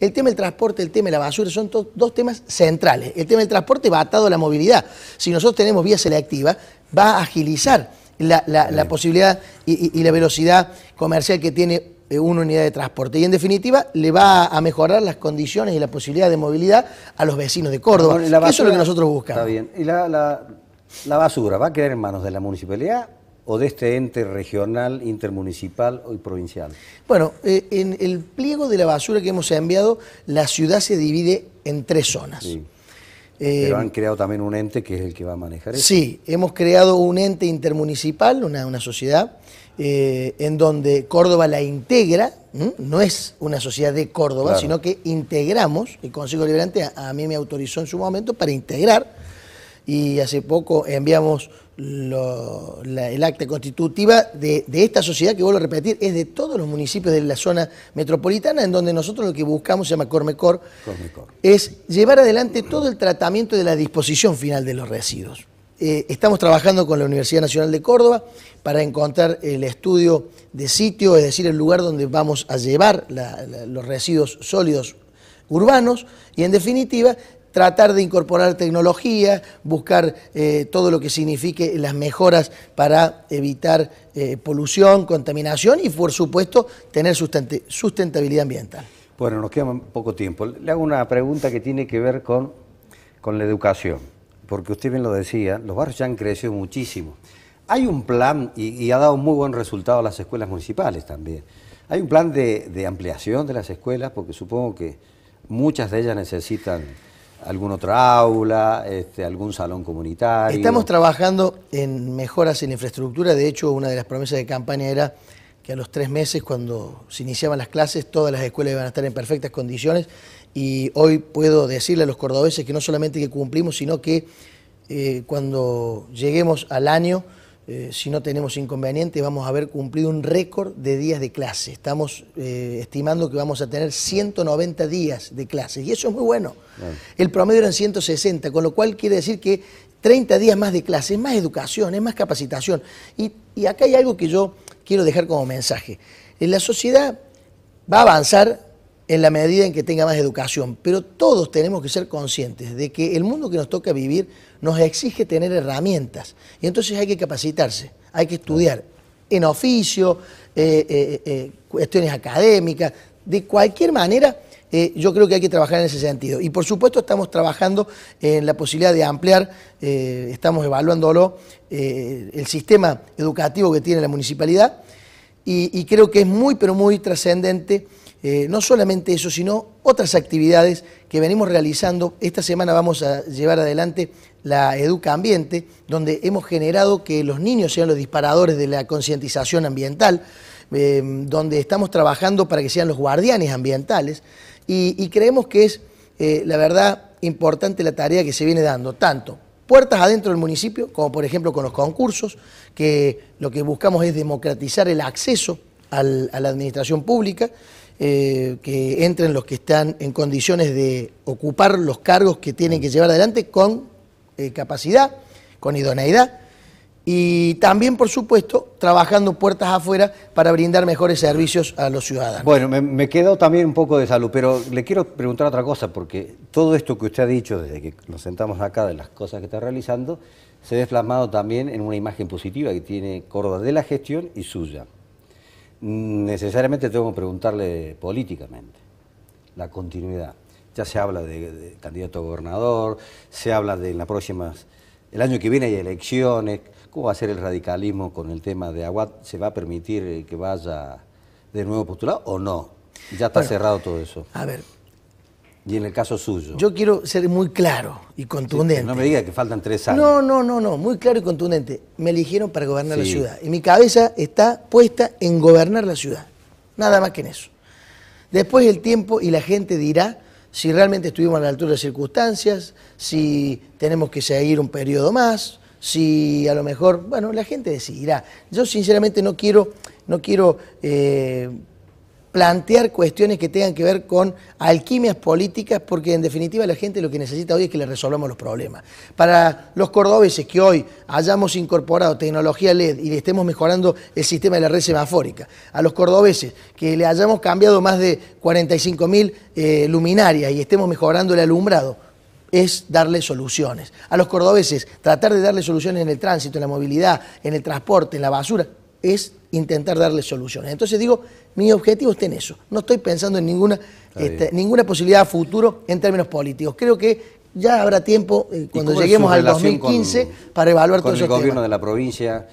El tema del transporte, el tema de la basura, son dos temas centrales. El tema del transporte va atado a la movilidad. Si nosotros tenemos vía selectiva, va a agilizar la, posibilidad y, la velocidad comercial que tiene eh, una unidad de transporte. Y en definitiva, le va a mejorar las condiciones y la posibilidad de movilidad a los vecinos de Córdoba. eso es lo que nosotros buscamos. Está bien. ¿Y la, la basura va a quedar en manos de la municipalidad o de este ente regional, intermunicipal y provincial? Bueno, eh, en el pliego de la basura que hemos enviado, la ciudad se divide en tres zonas. Eh, Pero han creado también un ente que es el que va a manejar eso. Sí, hemos creado un ente intermunicipal, una, sociedad, eh, en donde Córdoba la integra, no es una sociedad de Córdoba, sino que integramos, el Consejo Liberante a mí me autorizó en su momento para integrar, y hace poco enviamos el acta constitutiva de, esta sociedad, que vuelvo a repetir, es de todos los municipios de la zona metropolitana, en donde nosotros lo que buscamos, se llama Cormecor, es llevar adelante todo el tratamiento de la disposición final de los residuos. Eh, estamos trabajando con la Universidad Nacional de Córdoba para encontrar el estudio de sitio, es decir, el lugar donde vamos a llevar los residuos sólidos urbanos y en definitiva tratar de incorporar tecnología, buscar eh, todo lo que signifique las mejoras para evitar eh, polución, contaminación y, por supuesto, tener sustentabilidad ambiental. Bueno, nos queda poco tiempo. Le hago una pregunta que tiene que ver con, con la educación, porque usted bien lo decía, los barrios ya han crecido muchísimo. Hay un plan, y, ha dado muy buen resultado a las escuelas municipales también, hay un plan de, de ampliación de las escuelas, porque supongo que muchas de ellas necesitan alguna otra aula, este, algún salón comunitario. Estamos trabajando en mejoras en infraestructura, de hecho una de las promesas de campaña era que a los tres meses cuando se iniciaban las clases todas las escuelas iban a estar en perfectas condiciones y hoy puedo decirle a los cordobeses que no solamente que cumplimos, sino que eh, cuando lleguemos al año eh, si no tenemos inconvenientes, vamos a haber cumplido un récord de días de clase. Estamos eh, estimando que vamos a tener 190 días de clase y eso es muy bueno. El promedio eran 160, con lo cual quiere decir que 30 días más de clase, más educación, es más capacitación. Y, y acá hay algo que yo quiero dejar como mensaje. Eh, la sociedad va a avanzar en la medida en que tenga más educación. Pero todos tenemos que ser conscientes de que el mundo que nos toca vivir nos exige tener herramientas. Y entonces hay que capacitarse, hay que estudiar en oficio, eh, eh, eh, cuestiones académicas. De cualquier manera, yo creo que hay que trabajar en ese sentido. Y por supuesto estamos trabajando en la posibilidad de ampliar, estamos evaluándolo, el sistema educativo que tiene la municipalidad. y creo que es muy, pero muy trascendente eh, no solamente eso, sino otras actividades que venimos realizando. Esta semana vamos a llevar adelante la Educa Ambiente, donde hemos generado que los niños sean los disparadores de la concientización ambiental, em, donde estamos trabajando para que sean los guardianes ambientales y, creemos que es, eh, la verdad, importante la tarea que se viene dando, tanto puertas adentro del municipio, como por ejemplo con los concursos, que lo que buscamos es democratizar el acceso a la administración pública, eh, que entren los que están en condiciones de ocupar los cargos que tienen que llevar adelante con eh, capacidad, con idoneidad y también, por supuesto, trabajando puertas afuera para brindar mejores servicios a los ciudadanos. Bueno, me, me quedo también un poco de salud, pero le quiero preguntar otra cosa, porque todo esto que usted ha dicho desde que nos sentamos acá de las cosas que está realizando, se ha desflamado también en una imagen positiva que tiene Córdoba de la gestión y suya necesariamente tengo que preguntarle políticamente la continuidad. Ya se habla de, candidato a gobernador, se habla de en las próximas, el año que viene hay elecciones, ¿cómo va a ser el radicalismo con el tema de Aguad? ¿Se va a permitir que vaya de nuevo postulado o no? Ya está cerrado todo eso. A ver, y en el caso suyo. Yo quiero ser muy claro y contundente. no me diga que faltan tres años. No, no, no, no, muy claro y contundente. Me eligieron para gobernar la ciudad. Y mi cabeza está puesta en gobernar la ciudad. Nada más que en eso. Después el tiempo y la gente dirá si realmente estuvimos a la altura de circunstancias, si tenemos que seguir un periodo más, si a lo mejor, bueno, la gente decidirá. Yo sinceramente no quiero, no quiero eh, plantear cuestiones que tengan que ver con alquimias políticas, porque en definitiva la gente lo que necesita hoy es que le resolvamos los problemas. Para los cordobeses que hoy hayamos incorporado tecnología LED y le estemos mejorando el sistema de la red semafórica, a los cordobeses que le hayamos cambiado más de 45.000 mil eh, luminarias y estemos mejorando el alumbrado, es darle soluciones. A los cordobeses, tratar de darle soluciones en el tránsito, en la movilidad, en el transporte, en la basura, es intentar darle soluciones. Entonces digo, mi objetivo está en eso. No estoy pensando en ninguna, este, ninguna posibilidad a futuro en términos políticos. Creo que ya habrá tiempo, eh, cuando lleguemos al 2015, para evaluar todo eso. el gobierno de la provincia?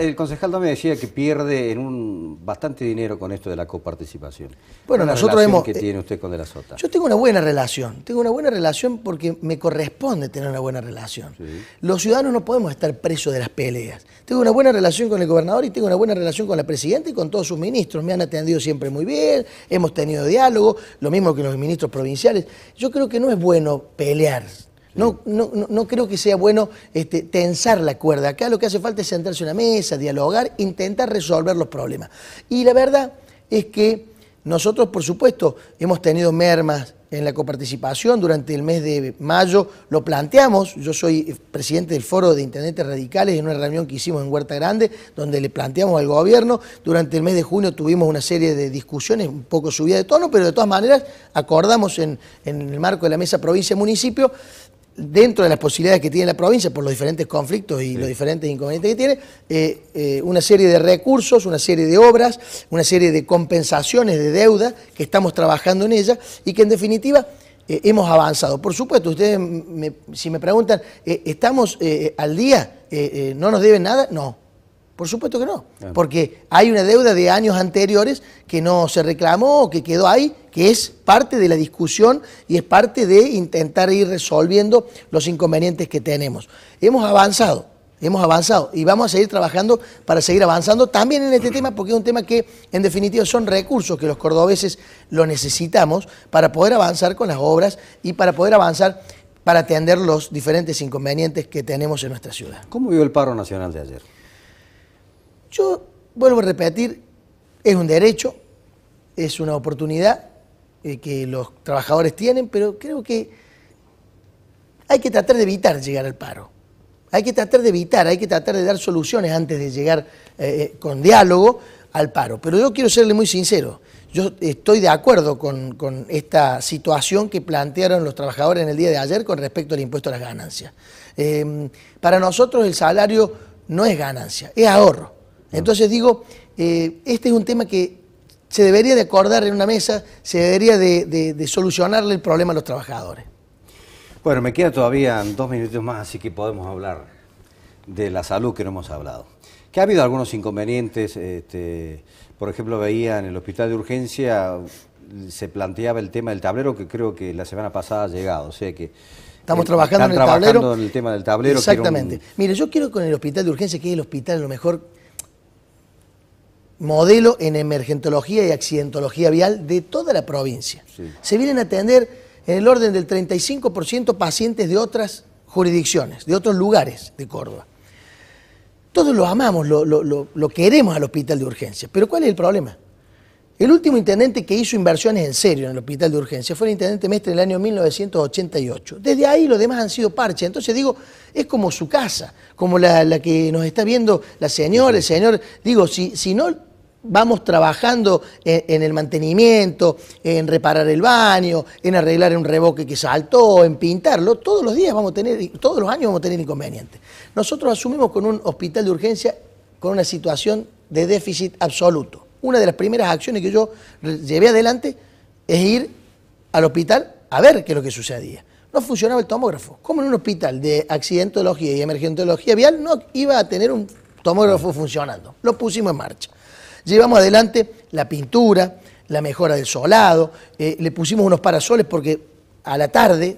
El concejal no me decía que pierde en un bastante dinero con esto de la coparticipación. Bueno, nosotros hemos. ¿Qué eh, tiene usted con De la Sota? Yo tengo una buena relación. Tengo una buena relación porque me corresponde tener una buena relación. Los ciudadanos no podemos estar presos de las peleas. Tengo una buena relación con el gobernador y tengo una buena relación con la presidenta y con todos sus ministros. Me han atendido siempre muy bien, hemos tenido diálogo, lo mismo que los ministros provinciales. Yo creo que no es bueno pelear no, creo que sea bueno este, tensar la cuerda. Acá lo que hace falta es sentarse en una mesa, dialogar, intentar resolver los problemas. Y la verdad es que nosotros, por supuesto, hemos tenido mermas en la coparticipación durante el mes de mayo, lo planteamos, yo soy eh, presidente del foro de intendentes radicales en una reunión que hicimos en Huerta Grande, donde le planteamos al gobierno, durante el mes de junio tuvimos una serie de discusiones, un poco subida de tono, pero de todas maneras acordamos en, en el marco de la mesa provincia-municipio dentro de las posibilidades que tiene la provincia por los diferentes conflictos y los diferentes inconvenientes que tiene, eh, eh, una serie de recursos, una serie de obras, una serie de compensaciones de deuda que estamos trabajando en ella y que en definitiva eh, hemos avanzado. Por supuesto, ustedes si me preguntan, ¿estamos al día? ¿No nos deben nada? No. Por supuesto que no, porque hay una deuda de años anteriores que no se reclamó, o que quedó ahí, que es parte de la discusión y es parte de intentar ir resolviendo los inconvenientes que tenemos. Hemos avanzado, hemos avanzado y vamos a seguir trabajando para seguir avanzando también en este tema, porque es un tema que en definitiva son recursos que los cordobeses lo necesitamos para poder avanzar con las obras y para poder avanzar para atender los diferentes inconvenientes que tenemos en nuestra ciudad. ¿Cómo vio el paro nacional de ayer? Yo vuelvo a repetir, es un derecho, es una oportunidad eh, que los trabajadores tienen, pero creo que hay que tratar de evitar llegar al paro. Hay que tratar de evitar, hay que tratar de dar soluciones antes de llegar eh, eh, con diálogo al paro. Pero yo quiero serle muy sincero. Yo estoy de acuerdo con, esta situación que plantearon los trabajadores en el día de ayer con respecto al impuesto a las ganancias. para nosotros el salario no es ganancia, es ahorro. Entonces digo, eh, este es un tema que se debería de acordar en una mesa, se debería de, solucionarle el problema a los trabajadores. Bueno, me quedan todavía dos minutos más, así que podemos hablar de la salud que no hemos hablado. Que ha habido algunos inconvenientes, este, por ejemplo, veía en el hospital de urgencia, se planteaba el tema del tablero, que creo que la semana pasada ha llegado, o sea que... Estamos eh, trabajando en el trabajando en el tema del tablero. Exactamente. Mire, yo quiero con el hospital de urgencia, que es el hospital a lo mejor modelo en emergentología y accidentología vial de toda la provincia. Se vienen a atender en el orden del 35% pacientes de otras jurisdicciones, de otros lugares de Córdoba. Todos lo amamos, lo, queremos al hospital de urgencia. pero ¿cuál es el problema? El último intendente que hizo inversiones en serio en el hospital de urgencia fue el intendente Mestre en el año 1988. Desde ahí los demás han sido parches. Entonces digo, es como su casa, como la, que nos está viendo la señora, el señor. Digo, si no vamos trabajando en, el mantenimiento, en reparar el baño, en arreglar un reboque que saltó, en pintarlo. Todos los días vamos a tener, todos los años vamos a tener inconvenientes. Nosotros asumimos con un hospital de urgencia con una situación de déficit absoluto. Una de las primeras acciones que yo llevé adelante es ir al hospital a ver qué es lo que sucedía. No funcionaba el tomógrafo. Como en un hospital de accidentología y emergentología vial no iba a tener un tomógrafo funcionando? Lo pusimos en marcha llevamos adelante la pintura, la mejora del solado, eh, le pusimos unos parasoles porque a la tarde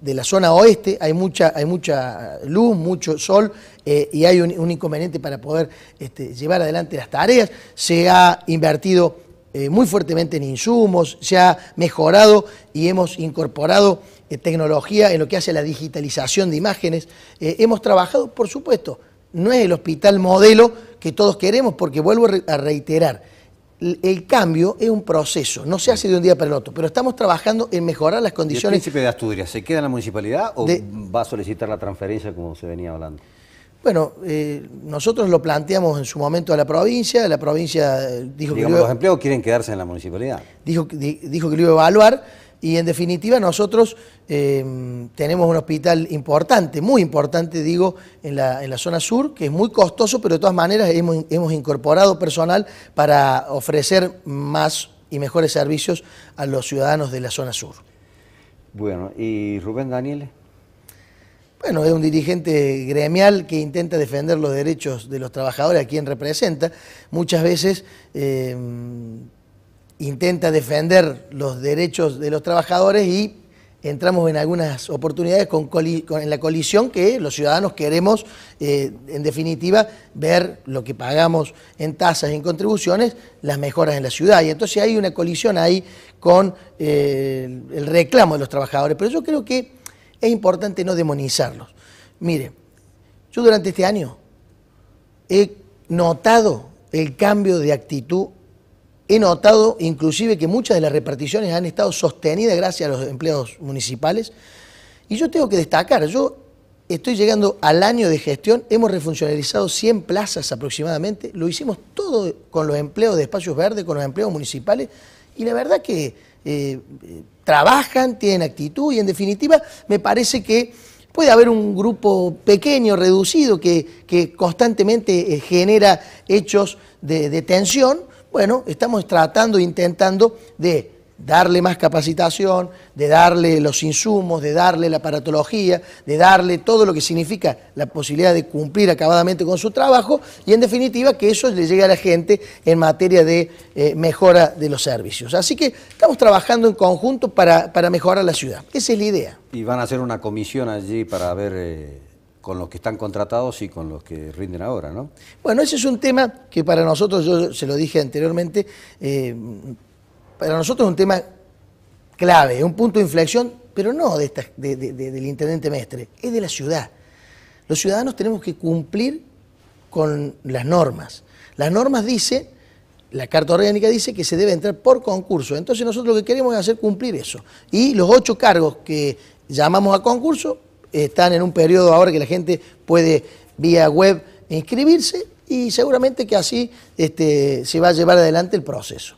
de la zona oeste hay mucha, hay mucha luz, mucho sol eh, y hay un, inconveniente para poder este, llevar adelante las tareas. Se ha invertido eh, muy fuertemente en insumos, se ha mejorado y hemos incorporado tecnología en lo que hace a la digitalización de imágenes. hemos trabajado, por supuesto, no es el hospital modelo que todos queremos, porque vuelvo a reiterar, el cambio es un proceso, no se hace de un día para el otro, pero estamos trabajando en mejorar las condiciones. el príncipe de Asturias se queda en la municipalidad o va a solicitar la transferencia como se venía hablando? Bueno, eh, nosotros lo planteamos en su momento a la provincia, la provincia eh, dijo que... los empleos quieren quedarse en la municipalidad. Dijo, dijo que lo iba a evaluar y en definitiva nosotros eh, tenemos un hospital importante, muy importante digo, en la, en la, zona sur, que es muy costoso, pero de todas maneras hemos, hemos incorporado personal para ofrecer más y mejores servicios a los ciudadanos de la zona sur. Bueno, ¿y Rubén Daniel? Bueno, es un dirigente gremial que intenta defender los derechos de los trabajadores a quien representa. Muchas veces em, intenta defender los derechos de los trabajadores y entramos en algunas oportunidades con, en la colisión que los ciudadanos queremos, eh, en definitiva, ver lo que pagamos en tasas, y en contribuciones, las mejoras en la ciudad. Y entonces hay una colisión ahí con eh, el reclamo de los trabajadores. Pero yo creo que es importante no demonizarlos. Mire, yo durante este año he notado el cambio de actitud, he notado inclusive que muchas de las reparticiones han estado sostenidas gracias a los empleos municipales, y yo tengo que destacar, yo estoy llegando al año de gestión, hemos refuncionalizado 100 plazas aproximadamente, lo hicimos todo con los empleos de espacios verdes, con los empleos municipales, y la verdad que eh, trabajan, tienen actitud y en definitiva me parece que puede haber un grupo pequeño, reducido, que, constantemente eh, genera hechos de, de tensión. Bueno, estamos tratando, intentando de darle más capacitación, de darle los insumos, de darle la aparatología, de darle todo lo que significa la posibilidad de cumplir acabadamente con su trabajo y en definitiva que eso le llegue a la gente en materia de eh, mejora de los servicios. Así que estamos trabajando en conjunto para, para, mejorar la ciudad. Esa es la idea. Y van a hacer una comisión allí para ver... Eh, con los que están contratados y con los que rinden ahora, ¿no? Bueno, ese es un tema que para nosotros, yo se lo dije anteriormente, eh, para nosotros es un tema clave, es un punto de inflexión, pero no de, del intendente Mestre, es de la ciudad. Los ciudadanos tenemos que cumplir con las normas. Las normas dicen, la Carta Orgánica dice que se debe entrar por concurso. Entonces nosotros lo que queremos es hacer cumplir eso. Y los ocho cargos que llamamos a concurso están en un periodo ahora que la gente puede vía web inscribirse y seguramente que así este, se va a llevar adelante el proceso.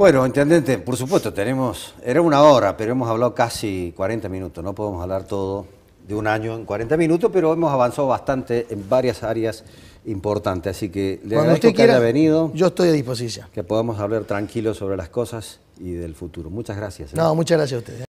Bueno, intendente, por supuesto, tenemos, era una hora, pero hemos hablado casi 40 minutos, no podemos hablar todo de un año en 40 minutos, pero hemos avanzado bastante en varias áreas importantes, así que le agradezco que haya venido. Yo estoy a disposición. Que podamos hablar tranquilos sobre las cosas y del futuro. Muchas gracias. ¿eh? No, muchas gracias a ustedes. ¿eh?